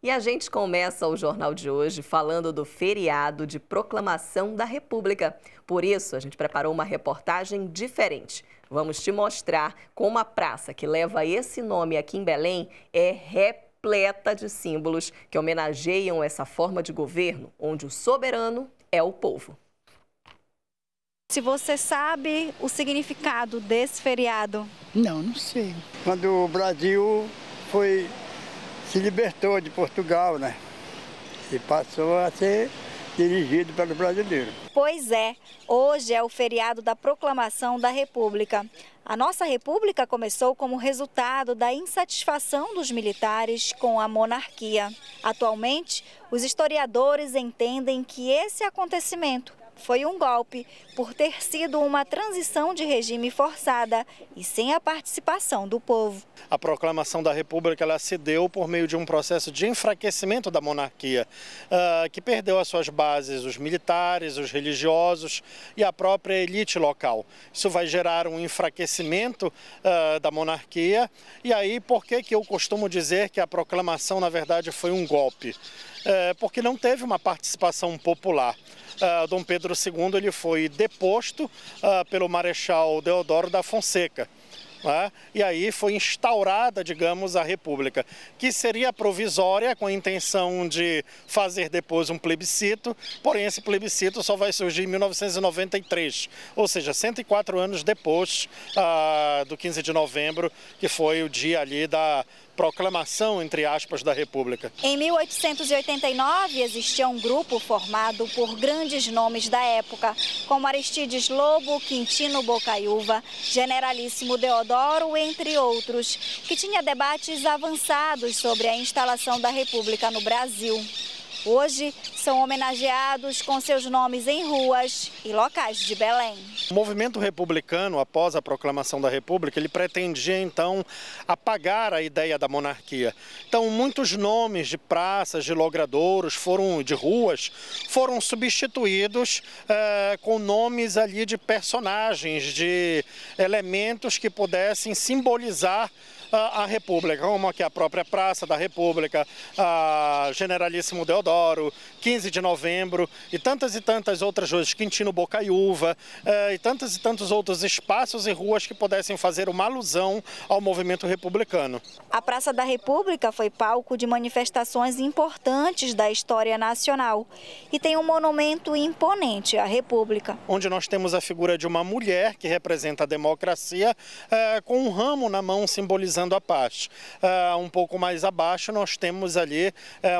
E a gente começa o jornal de hoje falando do feriado de proclamação da República. Por isso, a gente preparou uma reportagem diferente. Vamos te mostrar como a praça que leva esse nome aqui em Belém é repleta de símbolos que homenageiam essa forma de governo onde o soberano é o povo. Se você sabe o significado desse feriado? Não, não sei. Quando o Brasil foi se libertou de Portugal, né? E passou a ser dirigido pelo brasileiro. Pois é, hoje é o feriado da proclamação da República. A nossa República começou como resultado da insatisfação dos militares com a monarquia. Atualmente, os historiadores entendem que esse acontecimento foi um golpe por ter sido uma transição de regime forçada e sem a participação do povo. A proclamação da República ela se deu por meio de um processo de enfraquecimento da monarquia, ah, que perdeu as suas bases, os militares, os religiosos e a própria elite local. Isso vai gerar um enfraquecimento ah, da monarquia. E aí, por que, que eu costumo dizer que a proclamação, na verdade, foi um golpe? Eh, porque não teve uma participação popular. Ah, Dom Pedro II ele foi deposto ah, pelo Marechal Deodoro da Fonseca. Né? E aí foi instaurada, digamos, a República, que seria provisória com a intenção de fazer depois um plebiscito, porém esse plebiscito só vai surgir em 1993, ou seja, 104 anos depois ah, do 15 de novembro, que foi o dia ali da proclamação, entre aspas, da República. Em 1889, existia um grupo formado por grandes nomes da época, como Aristides Lobo, Quintino Bocaiúva, Generalíssimo Deodoro Teodoro, entre outros, que tinha debates avançados sobre a instalação da República no Brasil. Hoje, são homenageados com seus nomes em ruas e locais de Belém. O movimento republicano, após a proclamação da República, ele pretendia então apagar a ideia da monarquia. Então, muitos nomes de praças, de logradouros, foram de ruas, foram substituídos eh, com nomes ali de personagens, de elementos que pudessem simbolizar ah, a República, como aqui a própria Praça da República, a Generalíssimo Deodoro, 15 15 de novembro e tantas e tantas outras ruas, Quintino Bocaiúva eh, e tantos e tantos outros espaços e ruas que pudessem fazer uma alusão ao movimento republicano. A Praça da República foi palco de manifestações importantes da história nacional e tem um monumento imponente à República. Onde nós temos a figura de uma mulher que representa a democracia eh, com um ramo na mão simbolizando a paz. Eh, um pouco mais abaixo nós temos ali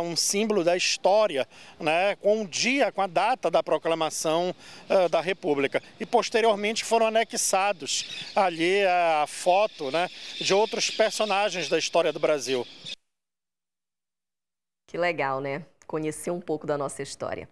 um símbolo da história né, com o dia, com a data da proclamação uh, da República. E posteriormente foram anexados ali eh, a foto né, de outros personagens da história do Brasil. Que legal, né? Conhecer um pouco da nossa história.